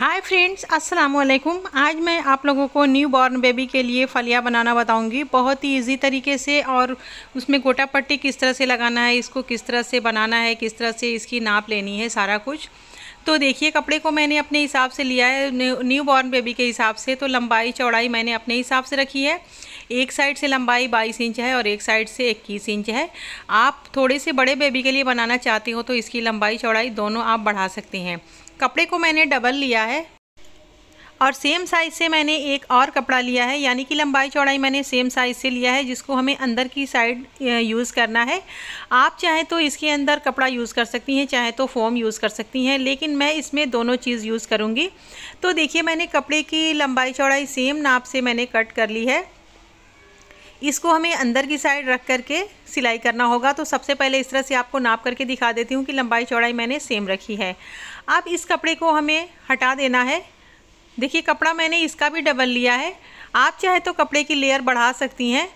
hi friends अस्सलाम वालेकुम आज मैं आप लोगों को न्यू बॉर्न बेबी के लिए फलिया बनाना बताऊंगी बहुत ही इजी तरीके से और उसमें गोटा पट्टी किस तरह से लगाना है इसको किस तरह से बनाना है किस तरह से इसकी नाप लेनी है सारा कुछ तो देखिए कपड़े को मैंने अपने हिसाब से लिया है न्यू बॉर्न बेबी के हिसाब से तो लंबाई चौड़ाई मैंने अपने हिसाब से रखी है एक साइड से लंबाई बाईस इंच है और एक साइड से इक्कीस इंच है आप थोड़े से बड़े बेबी के लिए बनाना चाहते हो तो इसकी लंबाई चौड़ाई दोनों आप बढ़ा सकते हैं कपड़े को मैंने डबल लिया है और सेम साइज़ से मैंने एक और कपड़ा लिया है यानी कि लंबाई चौड़ाई मैंने सेम साइज़ से लिया है जिसको हमें अंदर की साइड यूज़ करना है आप चाहे तो इसके अंदर कपड़ा यूज़ कर सकती हैं चाहे तो फोम यूज़ कर सकती हैं लेकिन मैं इसमें दोनों चीज़ यूज़ करूँगी तो देखिए मैंने कपड़े की लंबाई चौड़ाई सेम नाप से मैंने कट कर ली है इसको हमें अंदर की साइड रख करके सिलाई करना होगा तो सबसे पहले इस तरह से आपको नाप करके दिखा देती हूँ कि लंबाई चौड़ाई मैंने सेम रखी है अब इस कपड़े को हमें हटा देना है देखिए कपड़ा मैंने इसका भी डबल लिया है आप चाहे तो कपड़े की लेयर बढ़ा सकती हैं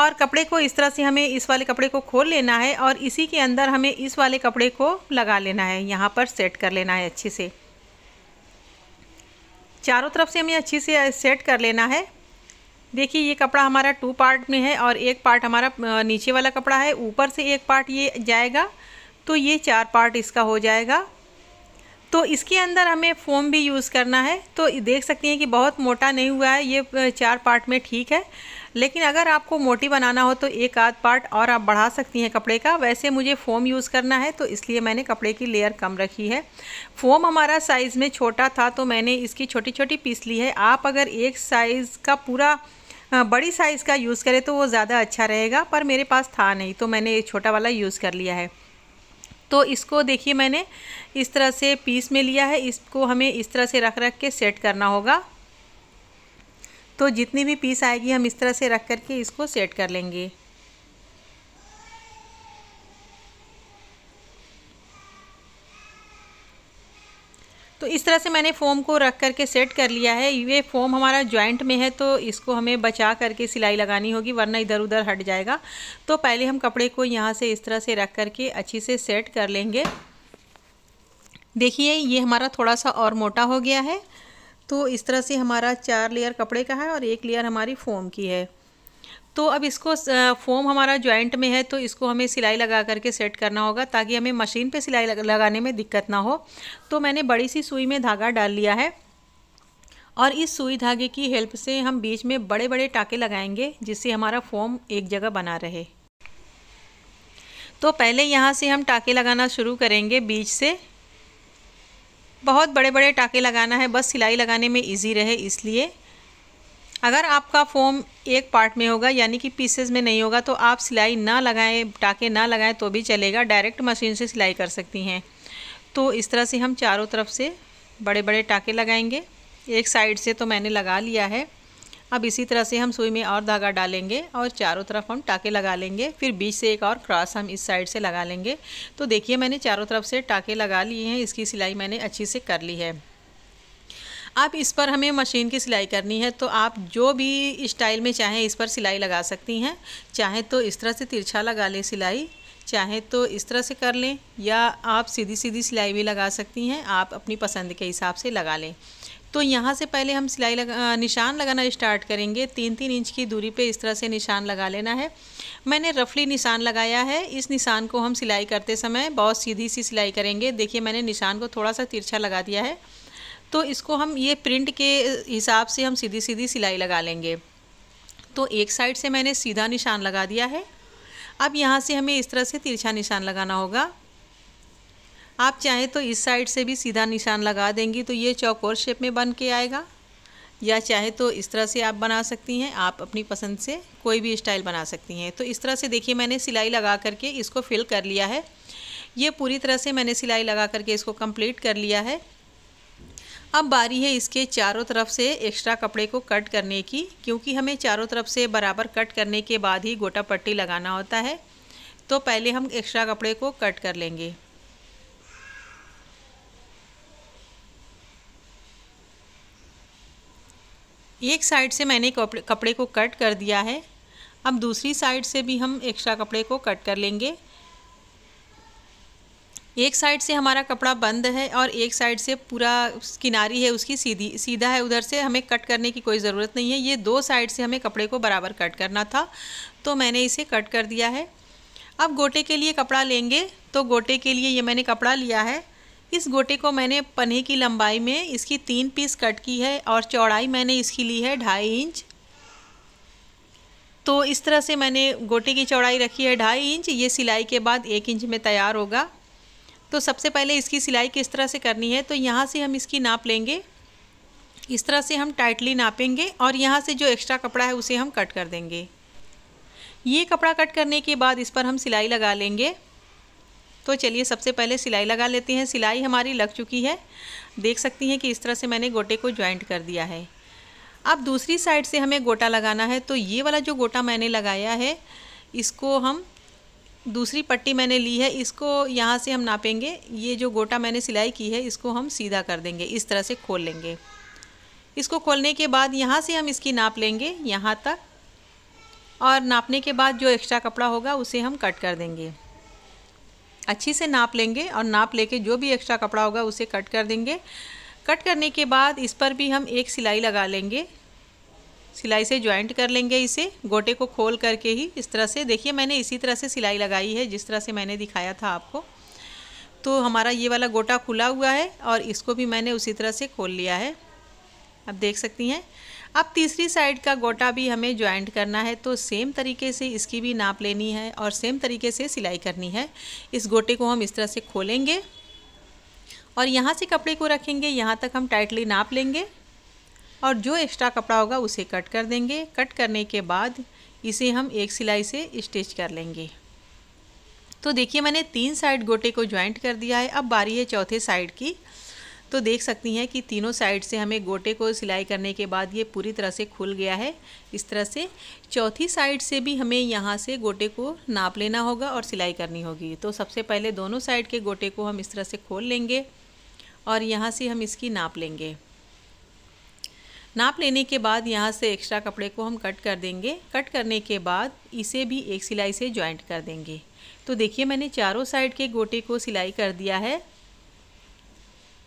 और कपड़े को इस तरह से हमें इस वाले कपड़े को खोल लेना है और इसी के अंदर हमें इस वाले कपड़े को लगा लेना है यहाँ पर सेट कर लेना है अच्छे से चारों तरफ से हमें अच्छे से सेट कर लेना है देखिए ये कपड़ा हमारा टू पार्ट में है और एक पार्ट हमारा नीचे वाला कपड़ा है ऊपर से एक पार्ट ये जाएगा तो ये चार पार्ट इसका हो जाएगा तो इसके अंदर हमें फोम भी यूज़ करना है तो देख सकती हैं कि बहुत मोटा नहीं हुआ है ये चार पार्ट में ठीक है लेकिन अगर आपको मोटी बनाना हो तो एक आध पार्ट और आप बढ़ा सकती हैं कपड़े का वैसे मुझे फ़ोम यूज़ करना है तो इसलिए मैंने कपड़े की लेयर कम रखी है फ़ोम हमारा साइज़ में छोटा था तो मैंने इसकी छोटी छोटी पीस ली है आप अगर एक साइज़ का पूरा बड़ी साइज़ का यूज़ करें तो वो ज़्यादा अच्छा रहेगा पर मेरे पास था नहीं तो मैंने ये छोटा वाला यूज़ कर लिया है तो इसको देखिए मैंने इस तरह से पीस में लिया है इसको हमें इस तरह से रख रख के सेट करना होगा तो जितनी भी पीस आएगी हम इस तरह से रख कर के इसको सेट कर लेंगे तो इस तरह से मैंने फ़ोम को रख करके सेट कर लिया है ये फ़ोम हमारा जॉइंट में है तो इसको हमें बचा करके सिलाई लगानी होगी वरना इधर उधर हट जाएगा तो पहले हम कपड़े को यहाँ से इस तरह से रख करके अच्छी से सेट कर लेंगे देखिए ये हमारा थोड़ा सा और मोटा हो गया है तो इस तरह से हमारा चार लेयर कपड़े का है और एक लेयर हमारी फ़ोम की है तो अब इसको फोम हमारा जॉइंट में है तो इसको हमें सिलाई लगा करके सेट करना होगा ताकि हमें मशीन पे सिलाई लगाने में दिक्कत ना हो तो मैंने बड़ी सी सुई में धागा डाल लिया है और इस सुई धागे की हेल्प से हम बीच में बड़े बड़े टाके लगाएंगे जिससे हमारा फोम एक जगह बना रहे तो पहले यहाँ से हम टाके लगाना शुरू करेंगे बीच से बहुत बड़े बड़े टाके लगाना है बस सिलाई लगाने में ईजी रहे इसलिए अगर आपका फोम एक पार्ट में होगा यानी कि पीसेस में नहीं होगा तो आप सिलाई ना लगाएं टाके ना लगाएं तो भी चलेगा डायरेक्ट मशीन से सिलाई कर सकती हैं तो इस तरह से हम चारों तरफ से बड़े बड़े टाके लगाएंगे एक साइड से तो मैंने लगा लिया है अब इसी तरह से हम सुई में और धागा डालेंगे और चारों तरफ हम टाके लगा लेंगे फिर बीच से एक और क्रॉस हम इस साइड से लगा लेंगे तो देखिए मैंने चारों तरफ से टाके लगा लिए हैं इसकी सिलाई मैंने अच्छी से कर ली है आप इस पर हमें मशीन की सिलाई करनी है तो आप जो भी स्टाइल में चाहें इस पर सिलाई लगा सकती हैं चाहे तो इस तरह से तिरछा लगा लें सिलाई चाहे तो इस तरह से कर लें या आप सीधी सीधी सिलाई भी लगा सकती हैं आप अपनी पसंद के हिसाब से लगा लें तो यहाँ से पहले हम सिलाई लगा निशान लगाना स्टार्ट करेंगे तीन तीन इंच की दूरी पे इस तरह से निशान लगा लेना है मैंने रफली निशान लगाया है इस निशान को हम सिलाई करते समय बहुत सीधी सी सिलाई करेंगे देखिए मैंने निशान को थोड़ा सा तिरछा लगा दिया है तो इसको हम ये प्रिंट के हिसाब से हम सीधी सीधी सिलाई लगा लेंगे तो एक साइड से मैंने सीधा निशान लगा दिया है अब यहाँ से हमें इस तरह से तिरछा निशान लगाना होगा आप चाहें तो इस साइड से भी सीधा निशान लगा देंगी तो ये चौकोर शेप में बन के आएगा या चाहे तो इस तरह से आप बना सकती हैं आप अपनी पसंद से कोई भी स्टाइल बना सकती हैं तो इस तरह से देखिए मैंने सिलाई लगा करके इसको फिल कर लिया है ये पूरी तरह से मैंने सिलाई लगा करके इसको कंप्लीट कर लिया है अब बारी है इसके चारों तरफ से एक्स्ट्रा कपड़े को कट करने की क्योंकि हमें चारों तरफ से बराबर कट करने के बाद ही गोटा पट्टी लगाना होता है तो पहले हम एक्स्ट्रा कपड़े को कट कर लेंगे एक साइड से मैंने कपड़े को कट कर दिया है अब दूसरी साइड से भी हम एक्स्ट्रा कपड़े को कट कर लेंगे एक साइड से हमारा कपड़ा बंद है और एक साइड से पूरा किनारी है उसकी सीधी सीधा है उधर से हमें कट करने की कोई ज़रूरत नहीं है ये दो साइड से हमें कपड़े को बराबर कट करना था तो मैंने इसे कट कर दिया है अब गोटे के लिए कपड़ा लेंगे तो गोटे के लिए ये मैंने कपड़ा लिया है इस गोटे को मैंने पन्हे की लंबाई में इसकी तीन पीस कट की है और चौड़ाई मैंने इसकी ली है ढाई इंच तो इस तरह से मैंने गोटे की चौड़ाई रखी है ढाई इंच ये सिलाई के बाद एक इंच में तैयार होगा तो सबसे पहले इसकी सिलाई किस तरह से करनी है तो यहाँ से हम इसकी नाप लेंगे इस तरह से हम टाइटली नापेंगे और यहाँ से जो एक्स्ट्रा कपड़ा है उसे हम कट कर देंगे ये कपड़ा कट करने के बाद इस पर हम सिलाई लगा लेंगे तो चलिए सबसे पहले सिलाई लगा लेते हैं सिलाई हमारी लग चुकी है देख सकती हैं कि इस तरह से मैंने गोटे को ज्वाइंट कर दिया है अब दूसरी साइड से हमें गोटा लगाना है तो ये वाला जो गोटा मैंने लगाया है इसको हम दूसरी पट्टी मैंने ली है इसको यहाँ से हम नापेंगे ये जो गोटा मैंने सिलाई की है इसको हम सीधा कर देंगे इस तरह से खोल लेंगे इसको खोलने के बाद यहाँ से हम इसकी नाप लेंगे यहाँ तक और नापने के बाद जो एक्स्ट्रा कपड़ा होगा उसे हम कट कर देंगे अच्छी से नाप लेंगे और नाप लेके जो भी एक्स्ट्रा कपड़ा होगा उसे कट कर देंगे कट करने के बाद इस पर भी हम एक सिलाई लगा लेंगे सिलाई से ज्वाइंट कर लेंगे इसे गोटे को खोल करके ही इस तरह से देखिए मैंने इसी तरह से सिलाई लगाई है जिस तरह से मैंने दिखाया था आपको तो हमारा ये वाला गोटा खुला हुआ है और इसको भी मैंने उसी तरह से खोल लिया है आप देख सकती हैं अब तीसरी साइड का गोटा भी हमें ज्वाइंट करना है तो सेम तरीके से इसकी भी नाप लेनी है और सेम तरीके से सिलाई करनी है इस गोटे को हम इस तरह से खोलेंगे और यहाँ से कपड़े को रखेंगे यहाँ तक हम टाइटली नाप लेंगे और जो एक्स्ट्रा कपड़ा होगा उसे कट कर देंगे कट करने के बाद इसे हम एक सिलाई से स्टिच कर लेंगे तो देखिए मैंने तीन साइड गोटे को ज्वाइंट कर दिया है अब बारी है चौथे साइड की तो देख सकती हैं कि तीनों साइड से हमें गोटे को सिलाई करने के बाद ये पूरी तरह से खुल गया है इस तरह से चौथी साइड से भी हमें यहाँ से गोटे को नाप लेना होगा और सिलाई करनी होगी तो सबसे पहले दोनों साइड के गोटे को हम इस तरह से खोल लेंगे और यहाँ से हम इसकी नाप लेंगे नाप लेने के बाद यहाँ से एक्स्ट्रा कपड़े को हम कट कर देंगे कट करने के बाद इसे भी एक सिलाई से ज्वाइंट कर देंगे तो देखिए मैंने चारों साइड के गोटे को सिलाई कर दिया है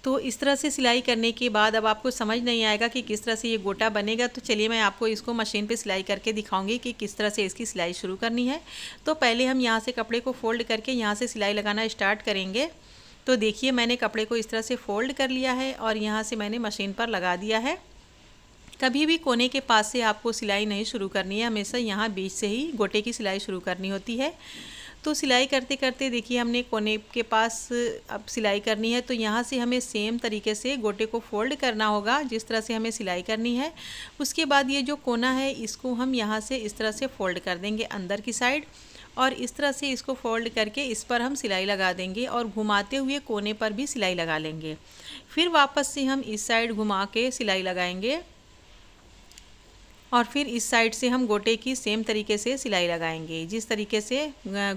तो इस तरह से सिलाई करने के बाद अब आपको समझ नहीं आएगा कि किस तरह से ये गोटा बनेगा तो चलिए मैं आपको इसको मशीन पे सिलाई करके दिखाऊंगी कि किस तरह से इसकी सिलाई शुरू करनी है तो पहले हम यहाँ से कपड़े को फोल्ड करके यहाँ से सिलाई लगाना स्टार्ट करेंगे तो देखिए मैंने कपड़े को इस तरह से फोल्ड कर लिया है और यहाँ से मैंने मशीन पर लगा दिया है कभी भी कोने के पास से आपको सिलाई नहीं शुरू करनी है हमेशा यहाँ बीच से ही गोटे की सिलाई शुरू करनी होती है तो सिलाई करते करते देखिए हमने कोने के पास अब सिलाई करनी है तो यहाँ से हमें सेम तरीके से गोटे को फोल्ड करना होगा जिस तरह से हमें सिलाई करनी है उसके बाद ये जो कोना है इसको हम यहाँ से इस तरह से फोल्ड कर देंगे अंदर की साइड और इस तरह से इसको फोल्ड करके इस पर हम सिलाई लगा देंगे और घुमाते हुए कोने पर भी सिलाई लगा लेंगे फिर वापस से हम इस साइड घुमा के सिलाई लगाएंगे और फिर इस साइड से हम गोटे की सेम तरीके से सिलाई लगाएंगे जिस तरीके से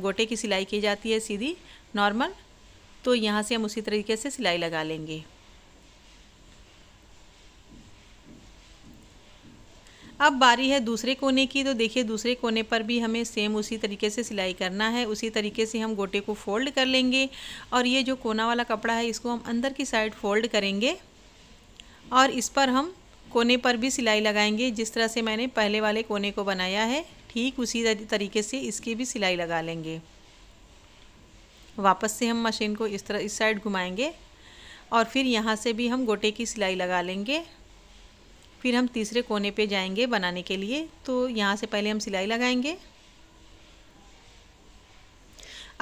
गोटे की सिलाई की जाती है सीधी नॉर्मल तो यहाँ से हम उसी तरीके से सिलाई लगा लेंगे अब बारी है दूसरे कोने की तो देखिए दूसरे कोने पर भी हमें सेम उसी तरीके से सिलाई करना है उसी तरीके से हम गोटे को फोल्ड कर लेंगे और ये जो कोना वाला कपड़ा है इसको हम अंदर की साइड फोल्ड करेंगे और इस पर हम कोने पर भी सिलाई लगाएंगे जिस तरह से मैंने पहले वाले कोने को बनाया है ठीक उसी तरीके से इसकी भी सिलाई लगा लेंगे वापस से हम मशीन को इस तरह इस साइड घुमाएंगे और फिर यहाँ से भी हम गोटे की सिलाई लगा लेंगे फिर हम तीसरे कोने पे जाएंगे बनाने के लिए तो यहाँ से पहले हम सिलाई लगाएंगे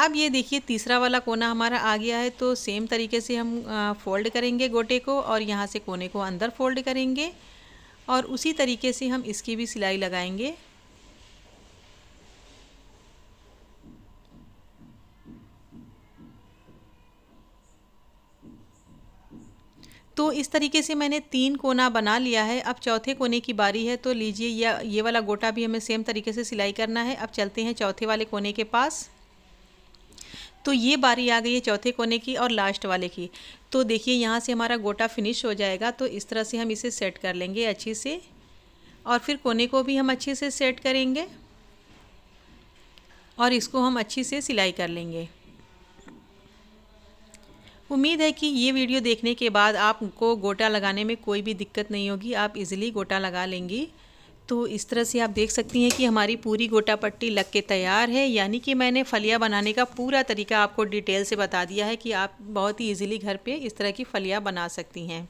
अब ये देखिए तीसरा वाला कोना हमारा आ गया है तो सेम तरीके से हम फोल्ड करेंगे गोटे को और यहाँ से कोने को अंदर फोल्ड करेंगे और उसी तरीके से हम इसकी भी सिलाई लगाएंगे तो इस तरीके से मैंने तीन कोना बना लिया है अब चौथे कोने की बारी है तो लीजिए ये वाला गोटा भी हमें सेम तरीके से सिलाई करना है अब चलते हैं चौथे वाले कोने के पास तो ये बारी आ गई है चौथे कोने की और लास्ट वाले की तो देखिए यहाँ से हमारा गोटा फिनिश हो जाएगा तो इस तरह से हम इसे सेट कर लेंगे अच्छे से और फिर कोने को भी हम अच्छे से सेट करेंगे और इसको हम अच्छे से सिलाई कर लेंगे उम्मीद है कि ये वीडियो देखने के बाद आपको गोटा लगाने में कोई भी दिक्कत नहीं होगी आप इजीली गोटा लगा लेंगी तो इस तरह से आप देख सकती हैं कि हमारी पूरी गोटा पट्टी लग के तैयार है यानी कि मैंने फलिया बनाने का पूरा तरीका आपको डिटेल से बता दिया है कि आप बहुत ही इजीली घर पे इस तरह की फलिया बना सकती हैं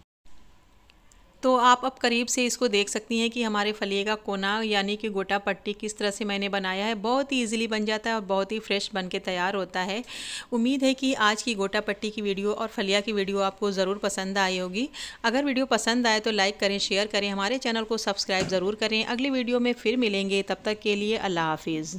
तो आप अब करीब से इसको देख सकती हैं कि हमारे फलिए का कोना यानी कि गोटा पट्टी किस तरह से मैंने बनाया है बहुत ही ईजिली बन जाता है और बहुत ही फ्रेश बन के तैयार होता है उम्मीद है कि आज की गोटा पट्टी की वीडियो और फलिया की वीडियो आपको ज़रूर पसंद आई होगी अगर वीडियो पसंद आए तो लाइक करें शेयर करें हमारे चैनल को सब्सक्राइब ज़रूर करें अगली वीडियो में फिर मिलेंगे तब तक के लिए अल्लाह हाफिज़